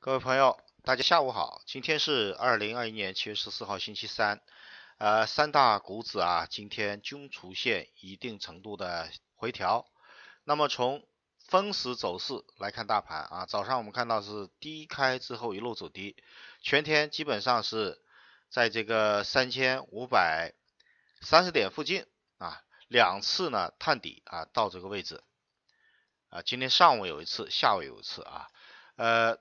各位朋友，大家下午好。今天是二零二一年七月十四号星期三，呃，三大股指啊，今天均出现一定程度的回调。那么从分时走势来看，大盘啊，早上我们看到是低开之后一路走低，全天基本上是在这个三千五百三十点附近啊，两次呢探底啊到这个位置啊，今天上午有一次，下午有一次啊，呃。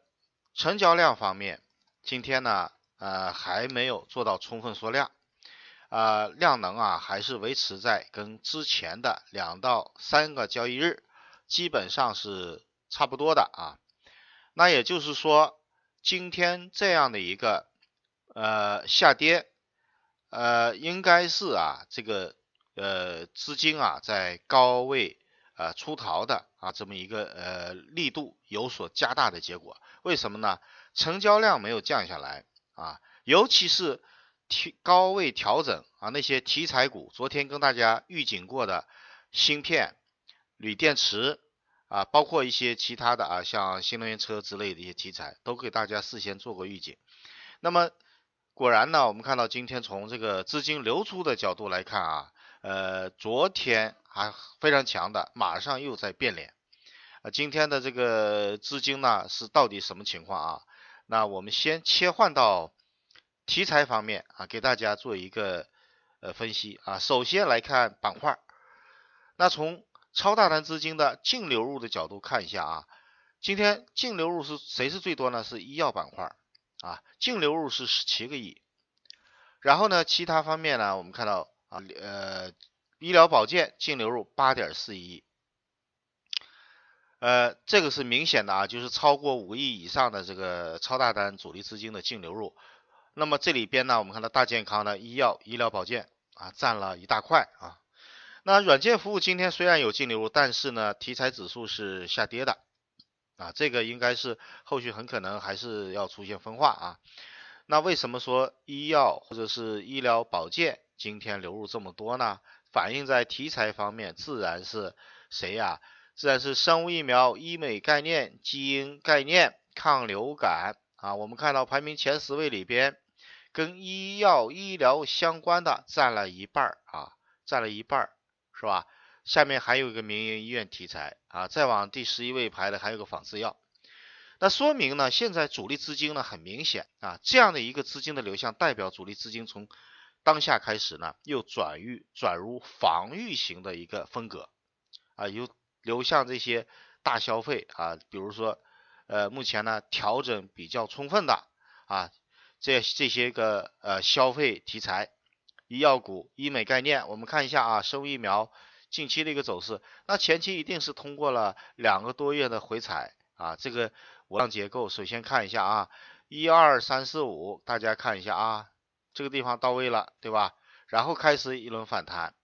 成交量方面，今天呢，呃，还没有做到充分缩量，啊，量能啊，还是维持在跟之前的两到三个交易日基本上是差不多的啊。那也就是说，今天这样的一个呃下跌，呃，应该是啊，这个呃资金啊在高位呃出逃的。啊，这么一个呃力度有所加大的结果，为什么呢？成交量没有降下来啊，尤其是提高位调整啊，那些题材股，昨天跟大家预警过的芯片、锂电池啊，包括一些其他的啊，像新能源车之类的一些题材，都给大家事先做过预警。那么果然呢，我们看到今天从这个资金流出的角度来看啊，呃，昨天。啊，非常强的，马上又在变脸啊！今天的这个资金呢，是到底什么情况啊？那我们先切换到题材方面啊，给大家做一个呃分析啊。首先来看板块，那从超大单资金的净流入的角度看一下啊，今天净流入是谁是最多呢？是医药板块啊，净流入是十七个亿。然后呢，其他方面呢，我们看到啊，呃。医疗保健净流入八点四一亿，呃，这个是明显的啊，就是超过五个亿以上的这个超大单主力资金的净流入。那么这里边呢，我们看到大健康的医药、医疗保健啊，占了一大块啊。那软件服务今天虽然有净流入，但是呢，题材指数是下跌的啊，这个应该是后续很可能还是要出现分化啊。那为什么说医药或者是医疗保健今天流入这么多呢？反映在题材方面，自然是谁呀？自然是生物疫苗、医美概念、基因概念、抗流感啊。我们看到排名前十位里边，跟医药医疗相关的占了一半啊，占了一半是吧？下面还有一个民营医院题材啊，再往第十一位排的还有个仿制药。那说明呢，现在主力资金呢很明显啊，这样的一个资金的流向代表主力资金从。当下开始呢，又转于转入防御型的一个风格，啊，由流向这些大消费啊，比如说，呃，目前呢调整比较充分的啊，这这些个呃消费题材，医药股、医美概念，我们看一下啊，生物疫苗近期的一个走势，那前期一定是通过了两个多月的回踩啊，这个五浪结构，首先看一下啊，一二三四五，大家看一下啊。这个地方到位了，对吧？然后开始一轮反弹，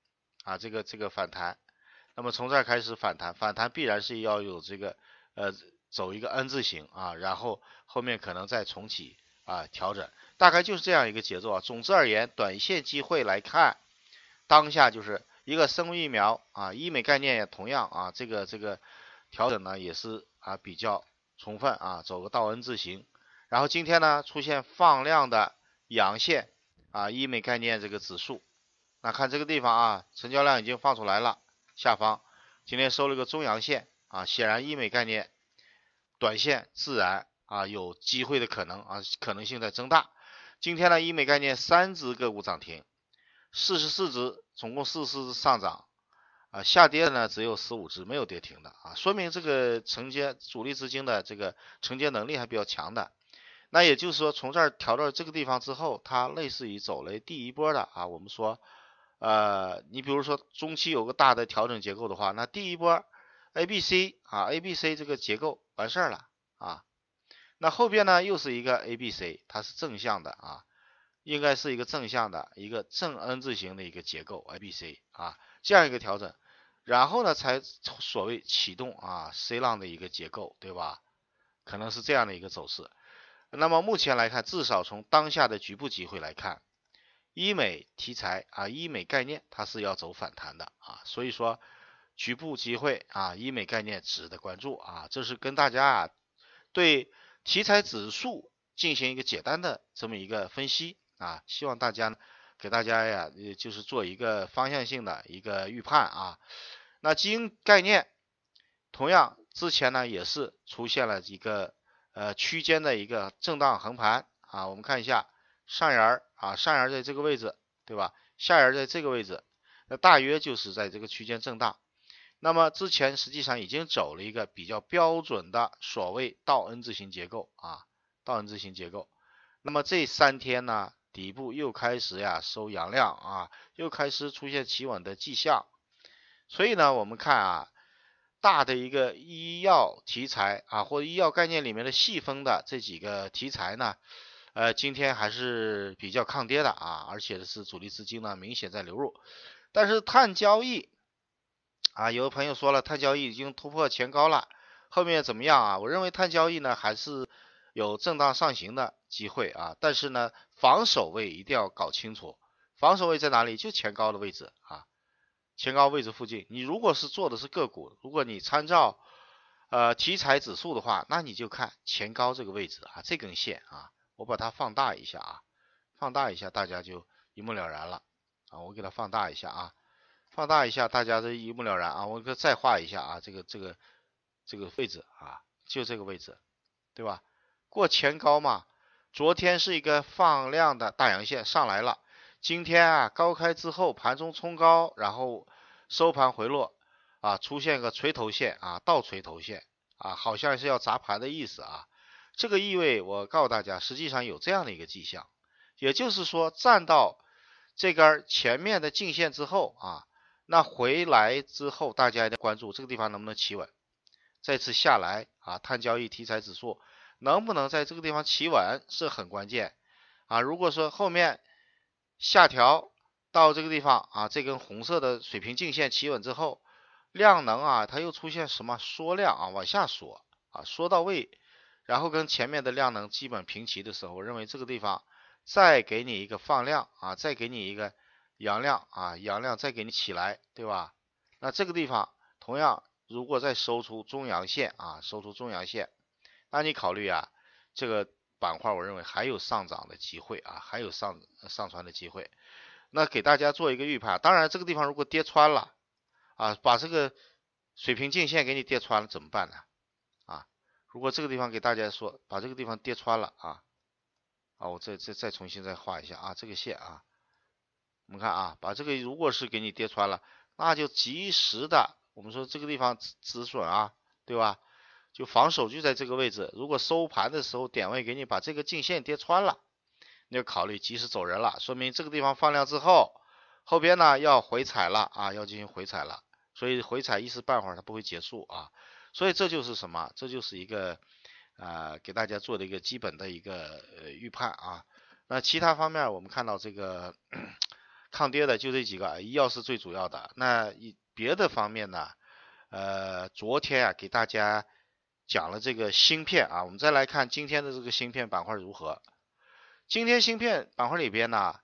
啊，这个这个反弹，那么从这儿开始反弹，反弹必然是要有这个呃走一个 N 字形啊，然后后面可能再重启啊调整，大概就是这样一个节奏啊。总之而言，短线机会来看，当下就是一个生物疫苗啊，医美概念也同样啊，这个这个调整呢也是啊比较充分啊，走个倒 N 字形，然后今天呢出现放量的阳线。啊，医美概念这个指数，那看这个地方啊，成交量已经放出来了，下方今天收了个中阳线啊，显然医美概念短线自然啊有机会的可能啊，可能性在增大。今天呢，医美概念三只个股涨停，四十四只，总共四十四只上涨啊，下跌的呢只有十五只，没有跌停的啊，说明这个承接主力资金的这个承接能力还比较强的。那也就是说，从这儿调到这个地方之后，它类似于走了第一波的啊。我们说，呃，你比如说中期有个大的调整结构的话，那第一波 A B C 啊，A B C 这个结构完事儿了啊。那后边呢又是一个 A B C，它是正向的啊，应该是一个正向的一个正 N 字形的一个结构 A B C 啊，这样一个调整，然后呢才所谓启动啊 C 浪的一个结构，对吧？可能是这样的一个走势。那么目前来看，至少从当下的局部机会来看，医美题材啊，医美概念它是要走反弹的啊，所以说局部机会啊，医美概念值得关注啊，这是跟大家啊对题材指数进行一个简单的这么一个分析啊，希望大家呢给大家呀就是做一个方向性的一个预判啊，那基因概念同样之前呢也是出现了一个。呃，区间的一个震荡横盘啊，我们看一下上沿儿啊，上沿儿在这个位置，对吧？下沿儿在这个位置，那大约就是在这个区间震荡。那么之前实际上已经走了一个比较标准的所谓倒 N 字形结构啊，倒 N 字形结构。那么这三天呢，底部又开始呀收阳量啊，又开始出现企稳的迹象。所以呢，我们看啊。大的一个医药题材啊，或者医药概念里面的细分的这几个题材呢，呃，今天还是比较抗跌的啊，而且是主力资金呢明显在流入。但是碳交易啊，有的朋友说了，碳交易已经突破前高了，后面怎么样啊？我认为碳交易呢还是有震荡上行的机会啊，但是呢防守位一定要搞清楚，防守位在哪里？就前高的位置啊。前高位置附近，你如果是做的是个股，如果你参照呃题材指数的话，那你就看前高这个位置啊，这根线啊，我把它放大一下啊，放大一下，大家就一目了然了啊，我给它放大一下啊，放大一下，大家这一目了然啊，我给再画一下啊，这个这个这个位置啊，就这个位置，对吧？过前高嘛，昨天是一个放量的大阳线上来了。今天啊高开之后盘中冲高，然后收盘回落啊，出现个锤头线啊，倒锤头线啊，好像是要砸盘的意思啊。这个意味我告诉大家，实际上有这样的一个迹象，也就是说站到这根儿前面的颈线之后啊，那回来之后大家一定关注这个地方能不能企稳，再次下来啊，碳交易题材指数能不能在这个地方企稳是很关键啊。如果说后面，下调到这个地方啊，这根红色的水平颈线企稳之后，量能啊，它又出现什么缩量啊，往下缩啊，缩到位，然后跟前面的量能基本平齐的时候，我认为这个地方再给你一个放量啊，再给你一个阳量啊，阳量再给你起来，对吧？那这个地方同样，如果再收出中阳线啊，收出中阳线，那你考虑啊，这个。板块，我认为还有上涨的机会啊，还有上上传的机会。那给大家做一个预判，当然这个地方如果跌穿了啊，把这个水平颈线给你跌穿了怎么办呢？啊，如果这个地方给大家说把这个地方跌穿了啊，啊，我再再再重新再画一下啊，这个线啊，我们看啊，把这个如果是给你跌穿了，那就及时的我们说这个地方止损啊，对吧？就防守就在这个位置，如果收盘的时候点位给你把这个颈线跌穿了，你就考虑及时走人了，说明这个地方放量之后，后边呢要回踩了啊，要进行回踩了，所以回踩一时半会儿它不会结束啊，所以这就是什么？这就是一个啊给大家做的一个基本的一个呃预判啊。那其他方面我们看到这个抗跌的就这几个医药是最主要的，那别的方面呢，呃，昨天啊给大家。讲了这个芯片啊，我们再来看今天的这个芯片板块如何。今天芯片板块里边呢，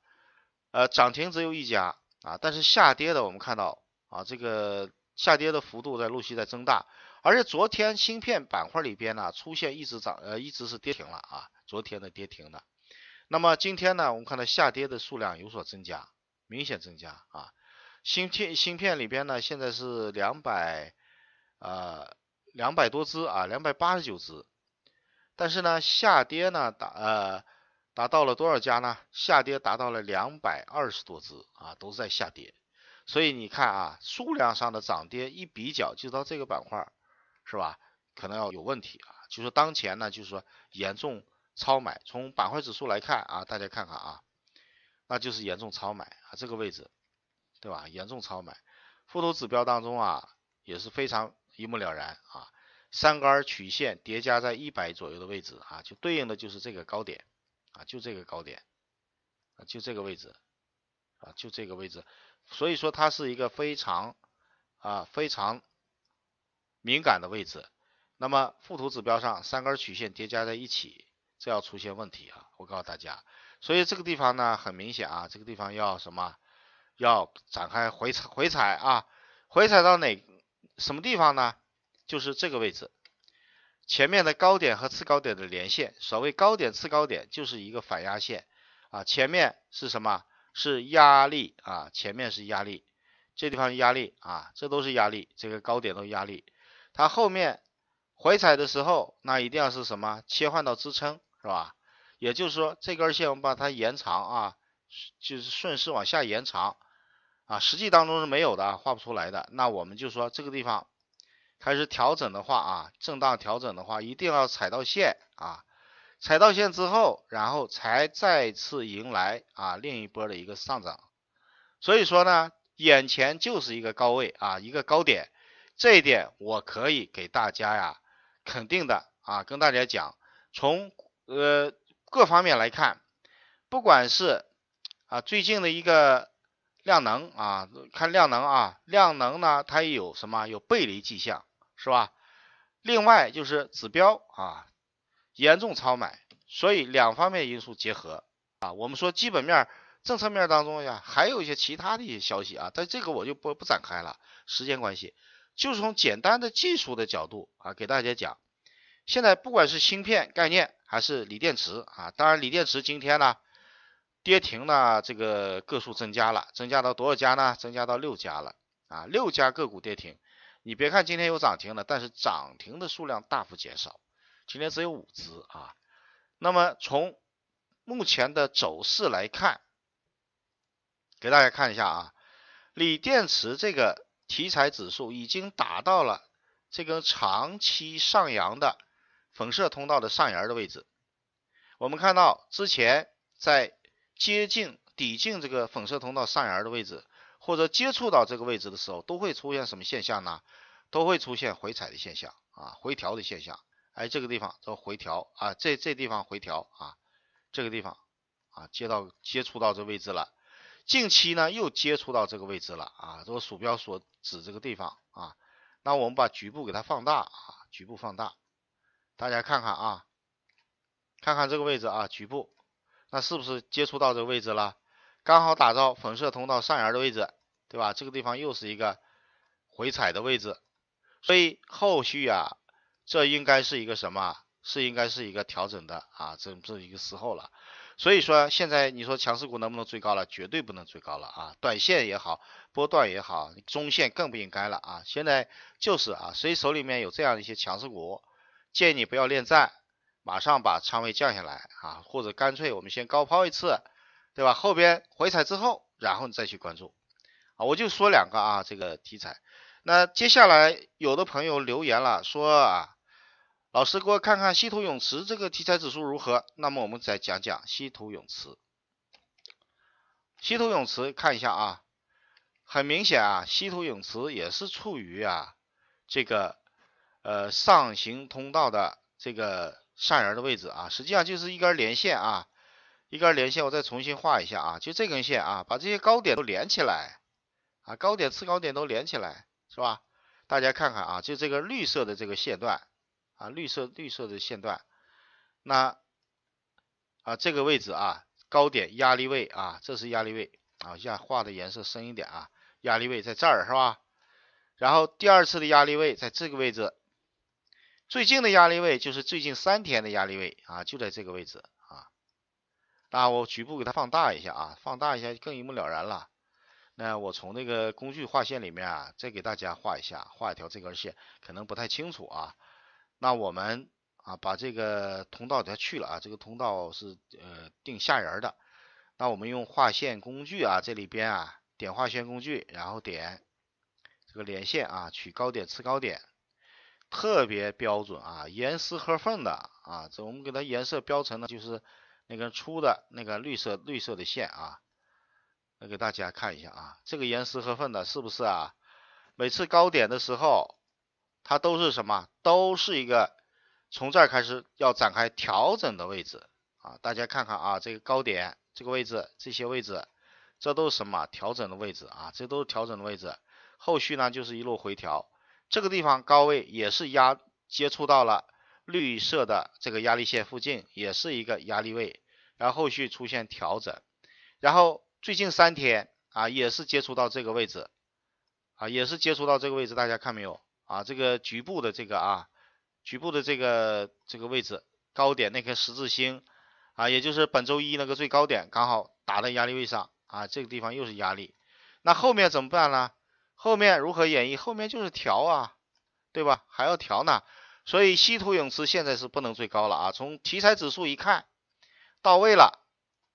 呃，涨停只有一家啊，但是下跌的我们看到啊，这个下跌的幅度在陆续在增大。而且昨天芯片板块里边呢，出现一直涨呃，一直是跌停了啊，昨天的跌停的。那么今天呢，我们看到下跌的数量有所增加，明显增加啊。芯片芯片里边呢，现在是两百啊。两百多只啊，两百八十九只，但是呢，下跌呢达呃达到了多少家呢？下跌达到了两百二十多只啊，都是在下跌。所以你看啊，数量上的涨跌一比较，就到这个板块是吧？可能要有问题啊，就是当前呢，就是说严重超买。从板块指数来看啊，大家看看啊，那就是严重超买啊，这个位置对吧？严重超买。复投指标当中啊也是非常。一目了然啊，三根曲线叠加在一百左右的位置啊，就对应的就是这个高点啊，就这个高点啊，就这个位置啊，就这个位置，所以说它是一个非常啊非常敏感的位置。那么附图指标上三根曲线叠加在一起，这要出现问题啊！我告诉大家，所以这个地方呢，很明显啊，这个地方要什么？要展开回踩回踩啊，回踩到哪？什么地方呢？就是这个位置，前面的高点和次高点的连线，所谓高点、次高点就是一个反压线啊。前面是什么？是压力啊。前面是压力，这地方压力啊，这都是压力，这个高点都是压力。它后面回踩的时候，那一定要是什么？切换到支撑，是吧？也就是说，这根线我们把它延长啊，就是顺势往下延长。啊，实际当中是没有的，画不出来的。那我们就说这个地方开始调整的话啊，震荡调整的话，一定要踩到线啊，踩到线之后，然后才再次迎来啊另一波的一个上涨。所以说呢，眼前就是一个高位啊，一个高点，这一点我可以给大家呀肯定的啊，跟大家讲，从呃各方面来看，不管是啊最近的一个。量能啊，看量能啊，量能呢它有什么有背离迹象是吧？另外就是指标啊严重超买，所以两方面因素结合啊，我们说基本面、政策面当中呀，还有一些其他的一些消息啊，但这个我就不不展开了，时间关系，就是从简单的技术的角度啊给大家讲，现在不管是芯片概念还是锂电池啊，当然锂电池今天呢。跌停呢？这个个数增加了，增加到多少家呢？增加到六家了啊！六家个股跌停。你别看今天有涨停的，但是涨停的数量大幅减少，今天只有五只啊。那么从目前的走势来看，给大家看一下啊，锂电池这个题材指数已经达到了这根长期上扬的粉色通道的上沿的位置。我们看到之前在。接近底近这个粉色通道上沿的位置，或者接触到这个位置的时候，都会出现什么现象呢？都会出现回踩的现象啊，回调的现象。哎，这个地方这回调啊，这这地方回调啊，这个地方啊，接到接触到这位置了。近期呢，又接触到这个位置了啊，这个鼠标所指这个地方啊。那我们把局部给它放大啊，局部放大，大家看看啊，看看这个位置啊，局部。那是不是接触到这个位置了？刚好打到粉色通道上沿的位置，对吧？这个地方又是一个回踩的位置，所以后续啊，这应该是一个什么？是应该是一个调整的啊，这这一个时候了。所以说，现在你说强势股能不能追高了？绝对不能追高了啊！短线也好，波段也好，中线更不应该了啊！现在就是啊，所以手里面有这样一些强势股，建议你不要恋战。马上把仓位降下来啊，或者干脆我们先高抛一次，对吧？后边回踩之后，然后你再去关注啊。我就说两个啊，这个题材。那接下来有的朋友留言了，说啊，老师给我看看稀土永磁这个题材指数如何？那么我们再讲讲稀土永磁。稀土永磁看一下啊，很明显啊，稀土永磁也是处于啊这个呃上行通道的这个。上沿的位置啊，实际上就是一根连线啊，一根连线，我再重新画一下啊，就这根线啊，把这些高点都连起来啊，高点、次高点都连起来，是吧？大家看看啊，就这个绿色的这个线段啊，绿色绿色的线段，那啊这个位置啊，高点压力位啊，这是压力位啊，下画的颜色深一点啊，压力位在这儿是吧？然后第二次的压力位在这个位置。最近的压力位就是最近三天的压力位啊，就在这个位置啊。那我局部给它放大一下啊，放大一下更一目了然了。那我从那个工具画线里面啊，再给大家画一下，画一条这根线可能不太清楚啊。那我们啊把这个通道给它去了啊，这个通道是呃定下沿的。那我们用画线工具啊，这里边啊点画线工具，然后点这个连线啊，取高点次高点。特别标准啊，严丝合缝的啊，这我们给它颜色标成的就是那个粗的那个绿色绿色的线啊，来给大家看一下啊，这个严丝合缝的，是不是啊？每次高点的时候，它都是什么？都是一个从这儿开始要展开调整的位置啊，大家看看啊，这个高点这个位置，这些位置，这都是什么？调整的位置啊，这都是调整的位置，后续呢就是一路回调。这个地方高位也是压接触到了绿色的这个压力线附近，也是一个压力位，然后后续出现调整，然后最近三天啊也是接触到这个位置啊，也是接触到这个位置，大家看没有啊？这个局部的这个啊，局部的这个这个位置高点那颗十字星啊，也就是本周一那个最高点刚好打在压力位上啊，这个地方又是压力，那后面怎么办呢？后面如何演绎？后面就是调啊，对吧？还要调呢，所以稀土永磁现在是不能最高了啊。从题材指数一看，到位了，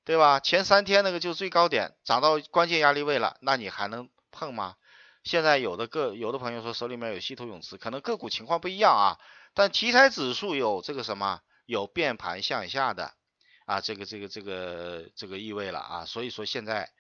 对吧？前三天那个就最高点，涨到关键压力位了，那你还能碰吗？现在有的个有的朋友说手里面有稀土永磁，可能个股情况不一样啊，但题材指数有这个什么，有变盘向下的啊，这个这个这个这个意味了啊，所以说现在。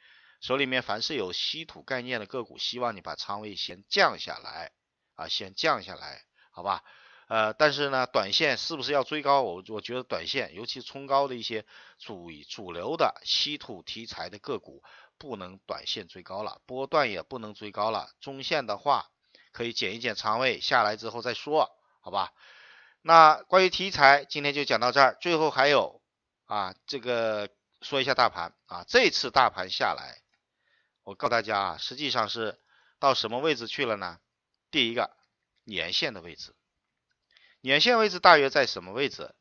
手里面凡是有稀土概念的个股，希望你把仓位先降下来啊，先降下来，好吧？呃，但是呢，短线是不是要追高？我我觉得短线，尤其冲高的一些主主流的稀土题材的个股，不能短线追高了，波段也不能追高了。中线的话，可以减一减仓位，下来之后再说，好吧？那关于题材，今天就讲到这儿。最后还有啊，这个说一下大盘啊，这次大盘下来。我告诉大家啊，实际上是到什么位置去了呢？第一个年线的位置，年线位置大约在什么位置？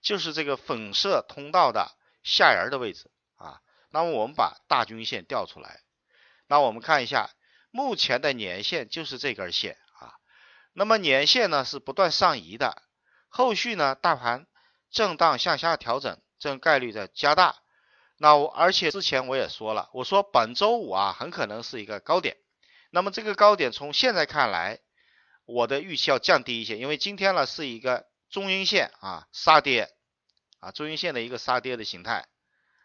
就是这个粉色通道的下沿的位置啊。那么我们把大均线调出来，那我们看一下目前的年线就是这根线啊。那么年线呢是不断上移的，后续呢大盘震荡向下调整，这种概率在加大。那我而且之前我也说了，我说本周五啊很可能是一个高点，那么这个高点从现在看来，我的预期要降低一些，因为今天呢是一个中阴线啊杀跌啊中阴线的一个杀跌的形态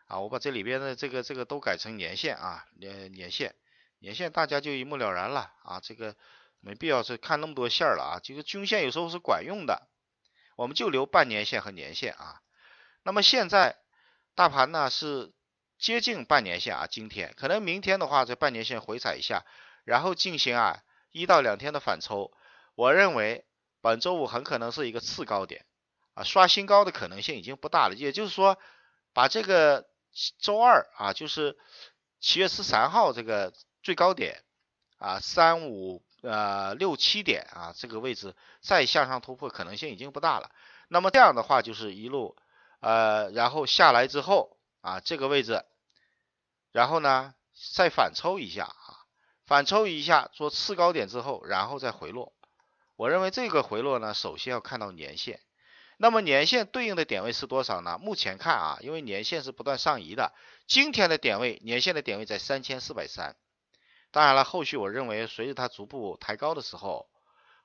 啊，我把这里边的这个这个都改成年线啊年年线年线大家就一目了然了啊，这个没必要是看那么多线了啊，就是均线有时候是管用的，我们就留半年线和年线啊，那么现在。大盘呢是接近半年线啊，今天可能明天的话，这半年线回踩一下，然后进行啊一到两天的反抽。我认为本周五很可能是一个次高点啊，刷新高的可能性已经不大了。也就是说，把这个周二啊，就是七月十三号这个最高点啊，三五呃六七点啊这个位置再向上突破可能性已经不大了。那么这样的话，就是一路。呃，然后下来之后啊，这个位置，然后呢再反抽一下啊，反抽一下做次高点之后，然后再回落。我认为这个回落呢，首先要看到年线。那么年线对应的点位是多少呢？目前看啊，因为年线是不断上移的，今天的点位年线的点位在三千四百三。当然了，后续我认为随着它逐步抬高的时候。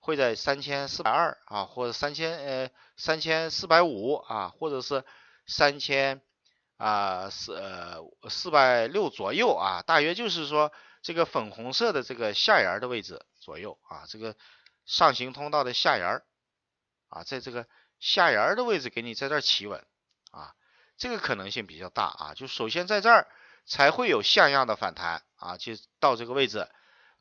会在三千四百二啊，或者三千呃三千四百五啊，或者是三千啊四四百六左右啊，大约就是说这个粉红色的这个下沿的位置左右啊，这个上行通道的下沿儿啊，在这个下沿儿的位置给你在这儿企稳啊，这个可能性比较大啊，就首先在这儿才会有像样的反弹啊，就到这个位置。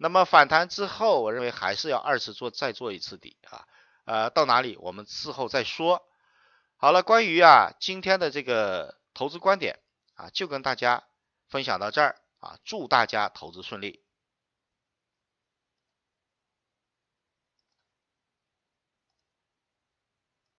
那么反弹之后，我认为还是要二次做，再做一次底啊，呃，到哪里我们事后再说。好了，关于啊今天的这个投资观点啊，就跟大家分享到这儿啊，祝大家投资顺利。